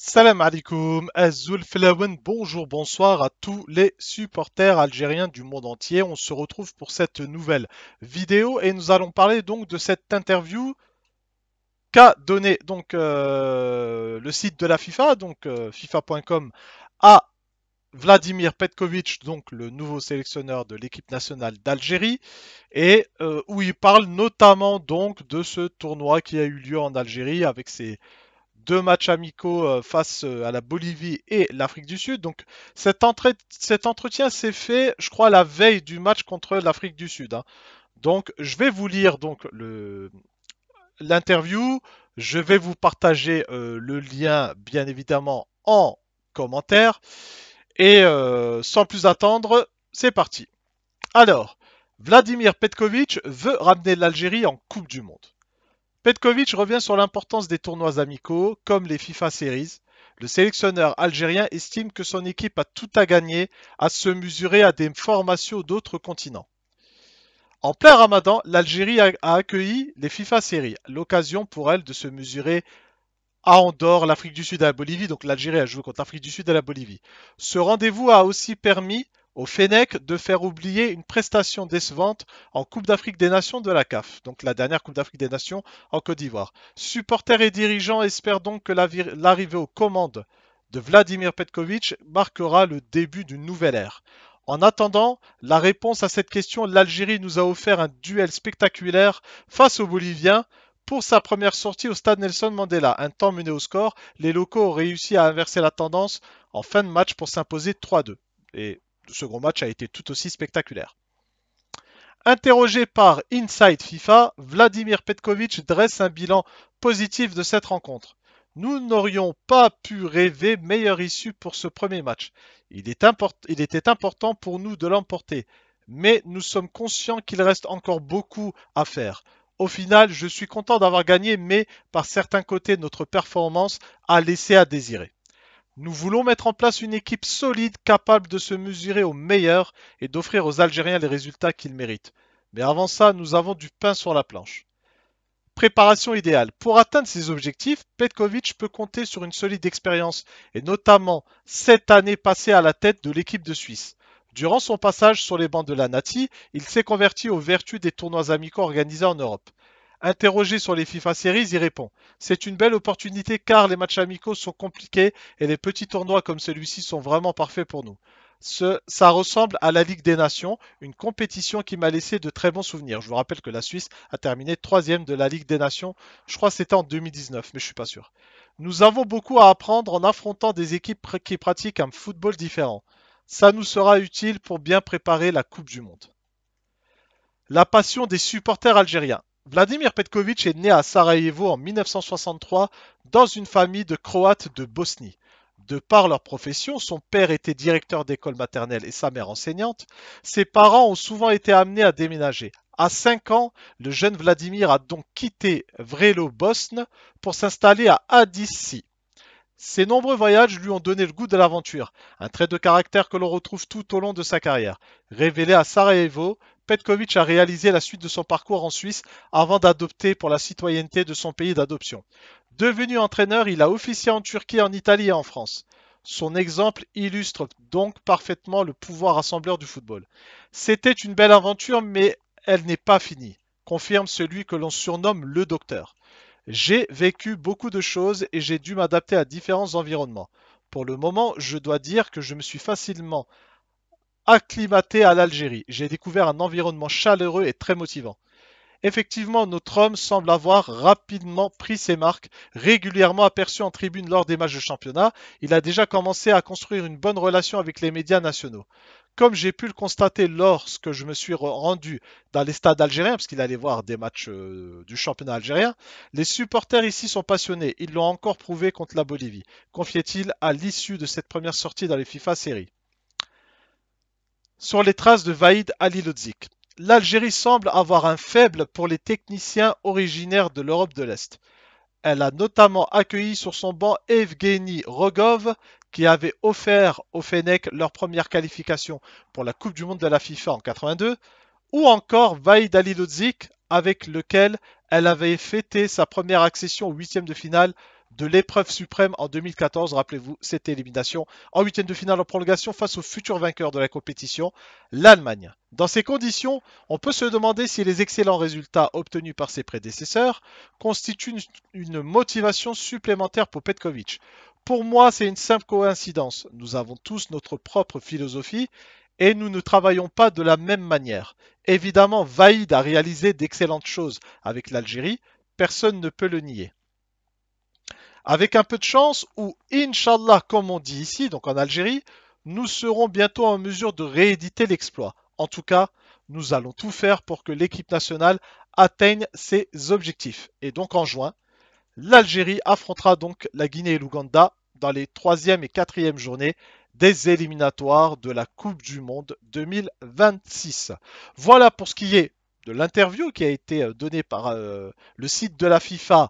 Salam alaikum, Azul Felawen, bonjour, bonsoir à tous les supporters algériens du monde entier. On se retrouve pour cette nouvelle vidéo et nous allons parler donc de cette interview qu'a donné donc euh, le site de la FIFA, donc euh, FIFA.com, à Vladimir Petkovic, donc le nouveau sélectionneur de l'équipe nationale d'Algérie, et euh, où il parle notamment donc de ce tournoi qui a eu lieu en Algérie avec ses deux matchs amicaux euh, face euh, à la Bolivie et l'Afrique du Sud. Donc cet, cet entretien s'est fait, je crois, la veille du match contre l'Afrique du Sud. Hein. Donc je vais vous lire donc l'interview. Je vais vous partager euh, le lien, bien évidemment, en commentaire. Et sans plus attendre, c'est parti. Alors, Vladimir Petkovic veut ramener l'Algérie en Coupe du Monde. Petkovic revient sur l'importance des tournois amicaux, comme les FIFA Series. Le sélectionneur algérien estime que son équipe a tout à gagner à se mesurer à des formations d'autres continents. En plein ramadan, l'Algérie a accueilli les FIFA Series, l'occasion pour elle de se mesurer à Andorre, l'Afrique du Sud et la Bolivie. Donc l'Algérie a joué contre l'Afrique du Sud et la Bolivie. Ce rendez-vous a aussi permis au Fenech de faire oublier une prestation décevante en Coupe d'Afrique des Nations de la CAF, donc la dernière Coupe d'Afrique des Nations en Côte d'Ivoire. Supporters et dirigeants espèrent donc que l'arrivée aux commandes de Vladimir Petkovic marquera le début d'une nouvelle ère. En attendant, la réponse à cette question, l'Algérie nous a offert un duel spectaculaire face aux Boliviens. Pour sa première sortie au stade Nelson Mandela, un temps mené au score, les locaux ont réussi à inverser la tendance en fin de match pour s'imposer 3-2 second match a été tout aussi spectaculaire. Interrogé par Inside FIFA, Vladimir Petkovic dresse un bilan positif de cette rencontre. Nous n'aurions pas pu rêver meilleure issue pour ce premier match. Il était important pour nous de l'emporter, mais nous sommes conscients qu'il reste encore beaucoup à faire. Au final, je suis content d'avoir gagné, mais par certains côtés, notre performance a laissé à désirer. Nous voulons mettre en place une équipe solide capable de se mesurer au meilleur et d'offrir aux Algériens les résultats qu'ils méritent. Mais avant ça, nous avons du pain sur la planche. Préparation idéale. Pour atteindre ses objectifs, Petkovic peut compter sur une solide expérience et notamment cette année passée à la tête de l'équipe de Suisse. Durant son passage sur les bancs de la Nati, il s'est converti aux vertus des tournois amicaux organisés en Europe. Interrogé sur les FIFA Series, il répond C'est une belle opportunité car les matchs amicaux sont compliqués et les petits tournois comme celui-ci sont vraiment parfaits pour nous. ça ressemble à la Ligue des Nations, une compétition qui m'a laissé de très bons souvenirs. Je vous rappelle que la Suisse a terminé troisième de la Ligue des Nations. Je crois c'était en 2019, mais je suis pas sûr. Nous avons beaucoup à apprendre en affrontant des équipes qui pratiquent un football différent. Ça nous sera utile pour bien préparer la Coupe du Monde. La passion des supporters algériens. Vladimir Petkovic est né à Sarajevo en 1963 dans une famille de Croates de Bosnie. De par leur profession, son père était directeur d'école maternelle et sa mère enseignante, ses parents ont souvent été amenés à déménager. À 5 ans, le jeune Vladimir a donc quitté Vrelo-Bosne pour s'installer à Adici. Ses nombreux voyages lui ont donné le goût de l'aventure, un trait de caractère que l'on retrouve tout au long de sa carrière. Révélé à Sarajevo, Petkovic a réalisé la suite de son parcours en Suisse avant d'adopter pour la citoyenneté de son pays d'adoption. Devenu entraîneur, il a officié en Turquie, en Italie et en France. Son exemple illustre donc parfaitement le pouvoir rassembleur du football. C'était une belle aventure, mais elle n'est pas finie, confirme celui que l'on surnomme le docteur. J'ai vécu beaucoup de choses et j'ai dû m'adapter à différents environnements. Pour le moment, je dois dire que je me suis facilement acclimaté à l'Algérie. J'ai découvert un environnement chaleureux et très motivant. Effectivement, notre homme semble avoir rapidement pris ses marques, régulièrement aperçu en tribune lors des matchs de championnat. Il a déjà commencé à construire une bonne relation avec les médias nationaux. Comme j'ai pu le constater lorsque je me suis rendu dans les stades algériens, parce qu'il allait voir des matchs euh, du championnat algérien, les supporters ici sont passionnés. Ils l'ont encore prouvé contre la Bolivie, confiait-il à l'issue de cette première sortie dans les FIFA séries sur les traces de Vaïd Ali L'Algérie semble avoir un faible pour les techniciens originaires de l'Europe de l'Est. Elle a notamment accueilli sur son banc Evgeny Rogov, qui avait offert aux Fennecs leur première qualification pour la Coupe du Monde de la FIFA en 1982 ou encore Vaïd Ali avec lequel elle avait fêté sa première accession au huitième de finale de l'épreuve suprême en 2014. Rappelez-vous cette élimination en huitième de finale en prolongation face au futur vainqueur de la compétition, l'Allemagne. Dans ces conditions, on peut se demander si les excellents résultats obtenus par ses prédécesseurs constituent une, motivation supplémentaire pour Petkovic. Pour moi, c'est une simple coïncidence. Nous avons tous notre propre philosophie et nous ne travaillons pas de la même manière. Évidemment, Vaïd a réalisé d'excellentes choses avec l'Algérie, personne ne peut le nier. Avec un peu de chance, ou Inch'Allah comme on dit ici, donc en Algérie, nous serons bientôt en mesure de rééditer l'exploit. En tout cas, nous allons tout faire pour que l'équipe nationale atteigne ses objectifs. Et donc en juin, l'Algérie affrontera donc la Guinée et l'Ouganda dans les 3 et 4 journées des éliminatoires de la Coupe du Monde 2026. Voilà pour ce qui est de l'interview qui a été euh, donnée par euh, le site de la FIFA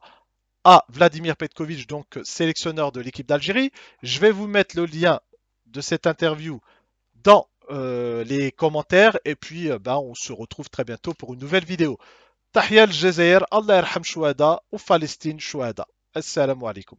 à Vladimir Petkovic, donc sélectionneur de l'équipe d'Algérie. Je vais vous mettre le lien de cette interview dans euh, les commentaires et puis euh, ben, on se retrouve très bientôt pour une nouvelle vidéo. Tahia al Allah ou Palestine Chouada. Assalamu alaikum.